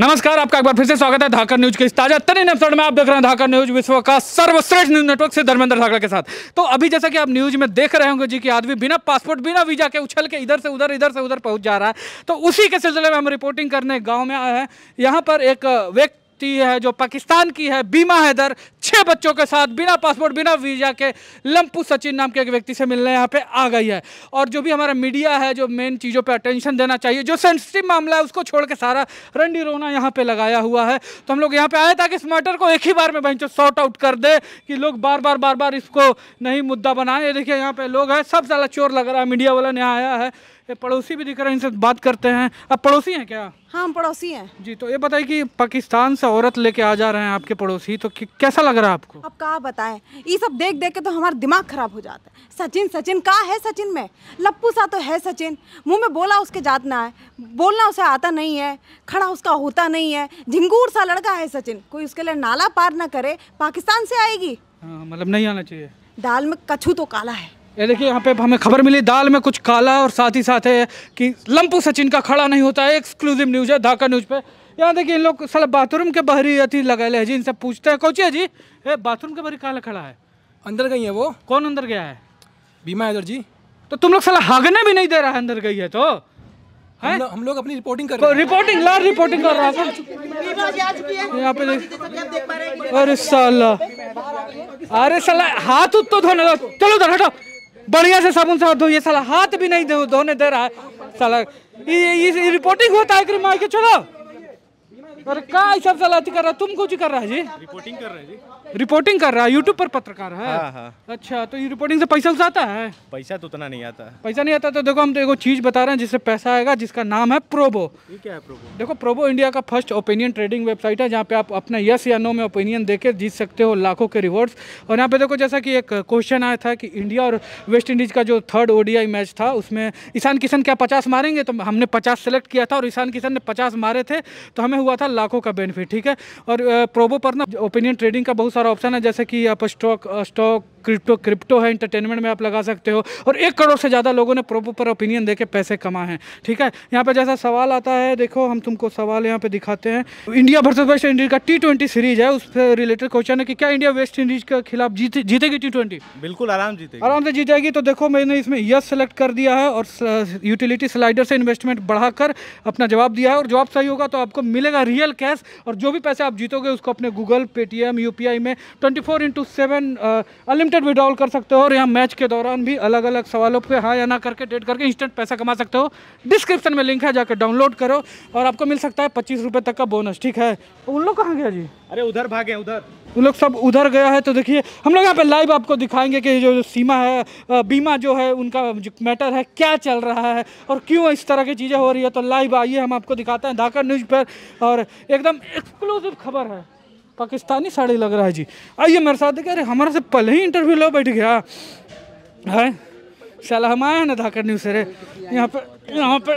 नमस्कार आपका एक बार फिर से स्वागत है धाकर न्यूज के इस ताजा तरीन एपिसोड में आप देख रहे हैं धाकर न्यूज विश्व का सर्वश्रेष्ठ न्यूज नेटवर्क से धर्मेंद्र धाकर के साथ तो अभी जैसा कि आप न्यूज में देख रहे होंगे जी कि आदमी बिना पासपोर्ट बिना वीजा के उछल के इधर से उधर इधर से उधर पहुंच जा रहा है तो उसी के सिलसिले में हम रिपोर्टिंग करने गाँव में आए हैं यहाँ पर एक व्यक्ति व्यक्ति है जो पाकिस्तान की है बीमा हैदर छः बच्चों के साथ बिना पासपोर्ट बिना वीज़ा के लम्पू सचिन नाम के एक व्यक्ति से मिलने यहाँ पे आ गई है और जो भी हमारा मीडिया है जो मेन चीज़ों पे अटेंशन देना चाहिए जो सेंसिटिव मामला है उसको छोड़ के सारा रंडी रोना यहाँ पे लगाया हुआ है तो हम लोग यहाँ पे आए ताकि इस मैटर को एक ही बार में बहन सॉर्ट आउट कर दे कि लोग बार बार बार बार इसको नहीं मुद्दा बनाए देखिए यहाँ पे लोग हैं सब सारा चोर लग रहा है मीडिया वाला यहाँ आया है ये पड़ोसी भी दिख रहे हैं इनसे बात करते हैं आप पड़ोसी हैं क्या हाँ हम पड़ोसी हैं जी तो ये बताइए कि पाकिस्तान से औरत लेके आ जा रहे हैं आपके पड़ोसी तो कैसा लग रहा है आपको अब कहा बताएं ये सब देख देख के तो हमारा दिमाग खराब हो जाता है सचिन सचिन कहा है सचिन में लप्पू सा तो है सचिन मुंह में बोला उसके जात ना है बोलना उसे आता नहीं है खड़ा उसका होता नहीं है झिंगूर सा लड़का है सचिन कोई उसके लिए नाला पार ना करे पाकिस्तान से आएगी हाँ, मतलब नहीं आना चाहिए दाल में कछू तो काला है ये देखिए यहाँ पे हमें खबर मिली दाल में कुछ काला और साथ ही साथ है कि लंपू सचिन का खड़ा नहीं होता है एक्सक्लूसिव न्यूज़ है धाका न्यूज़ पे यहाँ देखिए इन लोग सला बाथरूम के बाहरी अति लगे है जी इनसे पूछते हैं कौचिया जी ए बाथरूम के बाहरी काला खड़ा है अंदर गई है वो कौन अंदर गया है बीमा इधर जी तो तुम लोग सला हागने भी नहीं दे रहा है अंदर गई है तो है? हम, लो, हम लोग अपनी रिपोर्टिंग कर तो रहे हैं रिपोर्टिंग ला रिपोर्टिंग कर रहा है यहाँ पे तो अरे साला अरे साला हाथ उत तो धोने चलो उधर हटो बढ़िया से साबुन से हाथ धोइए साला हाथ भी नहीं धोने दे रहा है साला ये रिपोर्टिंग होता है कि मार के चलो अरे का सब साला कर रहा तुम कुछ कर रहा है जी रिपोर्टिंग कर रहे जी रिपोर्टिंग कर रहा है यूट्यूब पर पत्रकार है हाँ, हाँ। अच्छा तो ये रिपोर्टिंग से पैसा उसे आता है पैसा तो उतना नहीं आता पैसा नहीं आता तो देखो हम तो चीज बता रहे हैं जिससे पैसा आएगा जिसका नाम है प्रोबो ये क्या है प्रोबो देखो प्रोबो इंडिया का फर्स्ट ओपिनियन ट्रेडिंग वेबसाइट है जहाँ पे आप अपना यस या नो में ओपिनियन देकर जीत सकते हो लाखों के रिवॉर्ड्स और यहाँ पे देखो जैसा कि एक क्वेश्चन आया था कि इंडिया और वेस्ट इंडीज का जो थर्ड ओडीआई मैच था उसमें ईशान किशन क्या पचास मारेंगे तो हमने पचास सेलेक्ट किया था और ईशान किशन ने पचास मारे थे तो हमें हुआ था लाखों का बेनिफिट ठीक है और प्रोबो पर ना ओपिनियन ट्रेडिंग का बहुत सारा ऑप्शन है जैसे कि आप स्टॉक स्टॉक क्रिप्टो क्रिप्टो है इंटरटेनमेंट में आप लगा सकते हो और एक करोड़ से ज़्यादा लोगों ने प्रोपो पर ओपिनियन दे के पैसे कमा हैं ठीक है यहाँ पर जैसा सवाल आता है देखो हम तुमको सवाल यहाँ पर दिखाते हैं इंडिया वर्सेज वेस्ट इंडीज का टी ट्वेंटी सीरीज है उस रिलेटेड क्वेश्चन है कि क्या इंडिया वेस्ट इंडीज के खिलाफ जीतेगी टी ट्वेंटी बिल्कुल आराम जीतेगी आराम से जीतेगी तो देखो मैंने इसमें यस सेलेक्ट कर दिया है और यूटिलिटी स्लाइडर से इन्वेस्टमेंट बढ़ाकर अपना जवाब दिया है और जवाब सही होगा तो आपको मिलेगा रियल कैश और जो भी पैसे आप जीतोगे उसको अपने गूगल पेटीएम यूपीआई में twenty four into seven unlimited instant withdrawal कर सकते हो और यहाँ मैच के दौरान भी अलग अलग सवालों पे हाँ या ना करके डेट करके इंस्टेंट पैसा कमा सकते हो डिस्क्रिप्शन में लिंक है जाकर डाउनलोड करो और आपको मिल सकता है पच्चीस रुपये तक का बोनस ठीक है तो उन लोग कहाँ गया जी अरे उधर भागे उधर उन लोग सब उधर गया है तो देखिए हम लोग यहाँ पे लाइव आपको दिखाएंगे कि जो सीमा है बीमा जो है उनका जो मैटर है क्या चल रहा है और क्यों इस तरह की चीज़ें हो रही है तो लाइव आइए हम आपको दिखाते हैं धाकर न्यूज़ पर और एकदम एक्सक्लूसिव खबर है पाकिस्तानी साड़ी लग रहा है जी आइए मेरे साथ देखिए अरे हमारे से पहले ही इंटरव्यू लो बैठ गया है शाला हम आए ना धाकर न्यूज़ से रे यहाँ पे यहाँ पे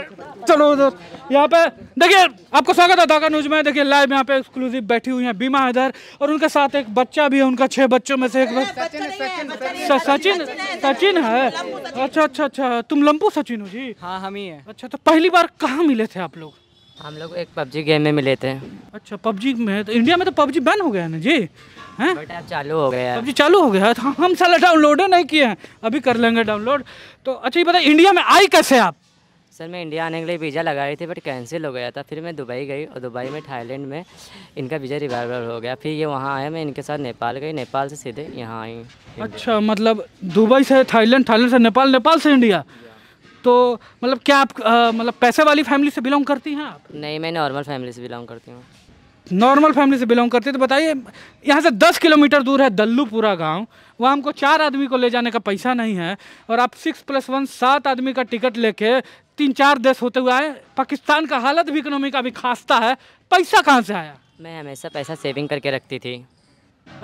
चलो उधर यहाँ पे देखिए आपको स्वागत है धाकर न्यूज़ में देखिए लाइव यहाँ पे एक्सक्लूसिव बैठी हुई है बीमा हैदर और उनके साथ एक बच्चा भी है उनका छह बच्चों में से एक सचिन सचिन है अच्छा अच्छा अच्छा तुम लंबू सचिन हो जी हाँ हम ही है अच्छा तो पहली बार कहाँ मिले थे आप लोग हम लोग एक पबजी गेम में मिले थे अच्छा पबजी में तो इंडिया में तो पबजी बैन हो गया ना जी हैं चालू हो गया पबजी चालू हो गया तो हम साला डाउनलोड नहीं किए हैं अभी कर लेंगे डाउनलोड तो अच्छा ये बताए इंडिया में आई कैसे आप सर मैं इंडिया आने के लिए वीज़ा लगाई थी बट कैंसिल हो गया था फिर मैं दुबई गई और दुबई में थाईलैंड में इनका वीज़ा रिवाइवल हो गया फिर ये वहाँ आया मैं इनके साथ नेपाल गई नेपाल से सीधे यहाँ आई अच्छा मतलब दुबई से थाईलैंड थाईलैंड से नेपाल नेपाल से इंडिया तो मतलब क्या आप मतलब पैसे वाली फैमिली से बिलोंग करती हैं आप नहीं मैं नॉर्मल फैमिली से बिलोंग करती हूँ नॉर्मल फैमिली से बिलोंग करती है तो बताइए यहाँ से दस किलोमीटर दूर है दल्लूपुरा गांव वहाँ हमको चार आदमी को ले जाने का पैसा नहीं है और आप सिक्स प्लस वन सात आदमी का टिकट लेके तीन चार देश होते हुए आए पाकिस्तान का हालत भी इकोनॉमी का भी खासता है पैसा कहाँ से आया मैं हमेशा पैसा सेविंग करके रखती थी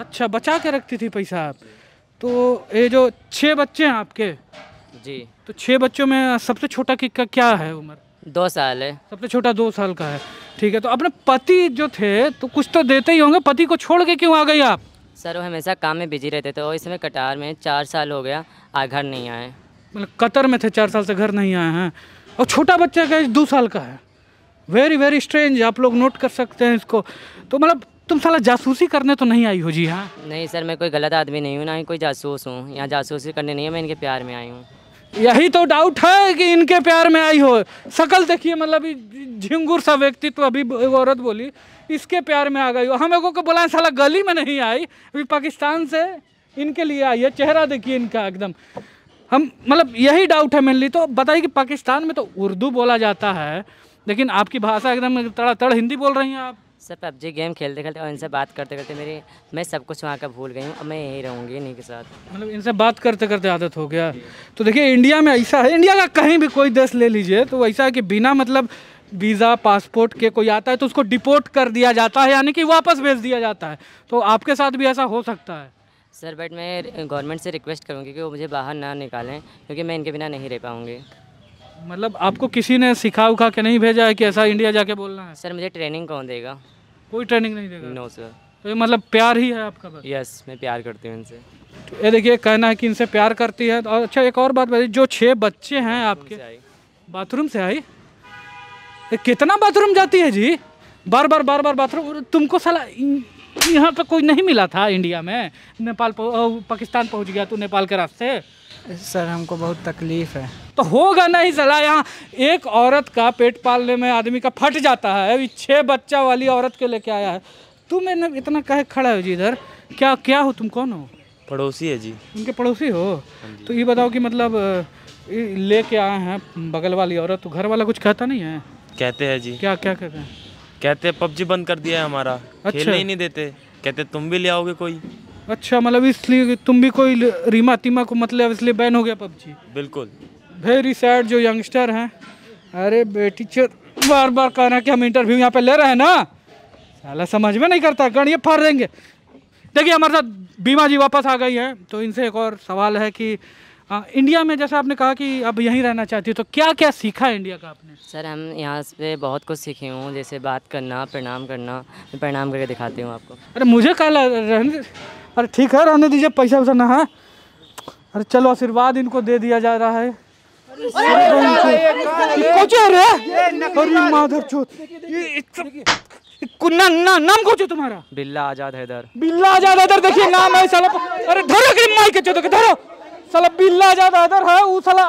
अच्छा बचा के रखती थी पैसा आप तो ये जो छः बच्चे हैं आपके जी तो छः बच्चों में सबसे छोटा की क्या है उम्र दो साल है सबसे छोटा दो साल का है ठीक है तो अपने पति जो थे तो कुछ तो देते ही होंगे पति को छोड़ के क्यों आ गई आप सर वो हमेशा काम में बिजी रहते थे और इसमें कटार में चार साल हो गया आ घर नहीं आए मतलब कतर में थे चार साल से घर नहीं आए हैं और छोटा बच्चा का दो साल का है वेरी वेरी स्ट्रेंज आप लोग नोट कर सकते हैं इसको तो मतलब तुम साला जासूसी करने तो नहीं आई हो जी हाँ नहीं सर मैं कोई गलत आदमी नहीं हूँ ना ही कोई जासूस हूँ यहाँ जासूसी करने नहीं है मैं इनके प्यार में आई हूँ यही तो डाउट है कि इनके प्यार में आई हो शकल देखिए मतलब झिंगुर सा व्यक्तित्व तो अभी औरत बोली इसके प्यार में आ गई हो हम लोगों को बोला साला गली में नहीं आई अभी पाकिस्तान से इनके लिए आई है चेहरा देखिए इनका एकदम हम मतलब यही डाउट है मेनली तो बताइए कि पाकिस्तान में तो उर्दू बोला जाता है लेकिन आपकी भाषा एकदम तड़ा तड़ हिंदी बोल रही हैं आप सर पबजी गेम खेलते खेलते और इनसे बात करते करते मेरी मैं सब कुछ वहाँ का भूल गई हूँ अब मैं यहीं रहूँगी इन्हीं के साथ मतलब इनसे बात करते करते आदत हो गया तो देखिए इंडिया में ऐसा है इंडिया का कहीं भी कोई देश ले लीजिए तो ऐसा है कि बिना मतलब वीज़ा पासपोर्ट के कोई आता है तो उसको डिपोर्ट कर दिया जाता है यानी कि वापस भेज दिया जाता है तो आपके साथ भी ऐसा हो सकता है सर बट मैं गवर्नमेंट से रिक्वेस्ट करूँगी कि वो मुझे बाहर ना निकालें क्योंकि मैं इनके बिना नहीं रह पाऊँगी मतलब आपको किसी ने सिखा उखा के नहीं भेजा है कि ऐसा इंडिया जाके बोलना है सर मुझे ट्रेनिंग कौन देगा कोई ट्रेनिंग नहीं देगा नो सर तो ये मतलब प्यार ही है आपका यस yes, मैं प्यार करती हूँ इनसे तो ये देखिए कहना है कि इनसे प्यार करती है और अच्छा एक और बात बताइए जो छः बच्चे हैं आपके बाथरूम से आई कितना बाथरूम जाती है जी बार बार बार बार बाथरूम तुमको सलाह यहाँ पर कोई नहीं मिला था इंडिया में नेपाल पाकिस्तान पहुँच गया तो नेपाल के रास्ते सर हमको बहुत तकलीफ है तो होगा नहीं सला यहाँ एक औरत का पेट पालने में आदमी का फट जाता है अभी छः बच्चा वाली औरत के लेके आया है तुम इतना कहे खड़ा हो जी इधर क्या क्या हो तुम कौन हो पड़ोसी है जी उनके पड़ोसी हो हाँ तो ये बताओ कि मतलब लेके आए हैं बगल वाली औरत तो घर वाला कुछ कहता नहीं है कहते हैं जी क्या क्या कहते हैं कहते पबजी बंद कर दिया है हमारा अच्छा। खेलने ही नहीं देते कहते तुम भी ले आओगे कोई अच्छा मतलब इसलिए तुम भी कोई रीमा तीमा को मतलब इसलिए बैन हो गया पबजी बिल्कुल वेरी सैड जो यंगस्टर हैं अरे बेटी बार बार कह रहे हैं कि हम इंटरव्यू यहाँ पे ले रहे हैं ना साला समझ में नहीं करता कण ये फाड़ देंगे देखिए हमारे साथ बीमा जी वापस आ गई हैं तो इनसे एक और सवाल है कि आ, इंडिया में जैसा आपने कहा कि अब यहीं रहना चाहती हो तो क्या क्या सीखा इंडिया का आपने सर हम यहाँ पे बहुत कुछ सीखे हूँ जैसे बात करना प्रणाम करना मैं प्रणाम करके दिखाती हूँ आपको अरे मुझे कल रहने अरे ठीक है रहने दीजिए पैसा वैसा ना है अरे चलो आशीर्वाद इनको दे दिया जा रहा है नाम कौन तुम्हारा बिल्ला आजाद हैदर बिल्ला आजाद हैदर देखिए नाम है साला अरे धरो माइक चो धरो साला बिल्ला ज्यादा अदर है वो साला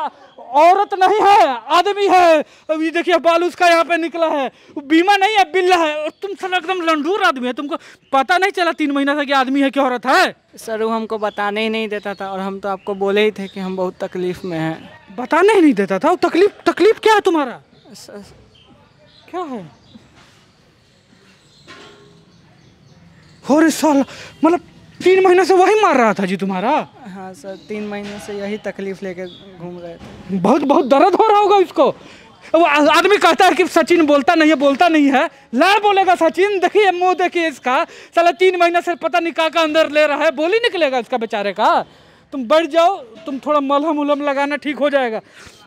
औरत नहीं है आदमी है अभी देखिए बाल उसका यहाँ पे निकला है बीमा नहीं है बिल्ला है और तुम सर एकदम लंडूर आदमी है तुमको पता नहीं चला तीन महीना से कि आदमी है कि औरत है सर वो हमको बताने ही नहीं देता था और हम तो आपको बोले ही थे कि हम बहुत तकलीफ में हैं बताने ही नहीं देता था तकलीफ तकलीफ क्या है तुम्हारा सर, क्या है और साल मतलब तीन महीना से वही मार रहा था जी तुम्हारा हाँ सर तीन महीने से यही तकलीफ लेके घूम रहे थे बहुत बहुत दर्द हो रहा होगा उसको वो आदमी कहता है कि सचिन बोलता नहीं है बोलता नहीं है ला बोलेगा सचिन देखिए मुंह देखिए इसका साला तीन महीने से पता नहीं का अंदर ले रहा है बोली निकलेगा इसका बेचारे का तुम बैठ जाओ तुम थोड़ा मलहम उलहम लगाना ठीक हो जाएगा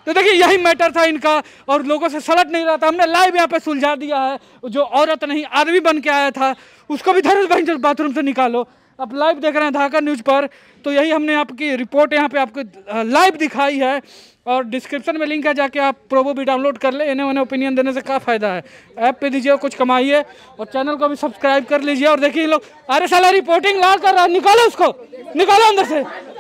तो देखिए यही मैटर था इनका और लोगों से सलट नहीं रहा था हमने लाइव यहाँ पे सुलझा दिया है जो औरत नहीं आदमी बन के आया था उसको भी धरे बाथरूम से निकालो आप लाइव देख रहे हैं धाका न्यूज़ पर तो यही हमने आपकी रिपोर्ट यहाँ पे आपको लाइव दिखाई है और डिस्क्रिप्शन में लिंक है जाके आप प्रोवो भी डाउनलोड कर ले इन्हें उन्हें ओपिनियन देने से क्या फ़ायदा है ऐप पे दीजिए कुछ कमाइए और चैनल को भी सब्सक्राइब कर लीजिए और देखिए लोग अरे साला रिपोर्टिंग ला कर रहा निकालो उसको निकालो अंदर से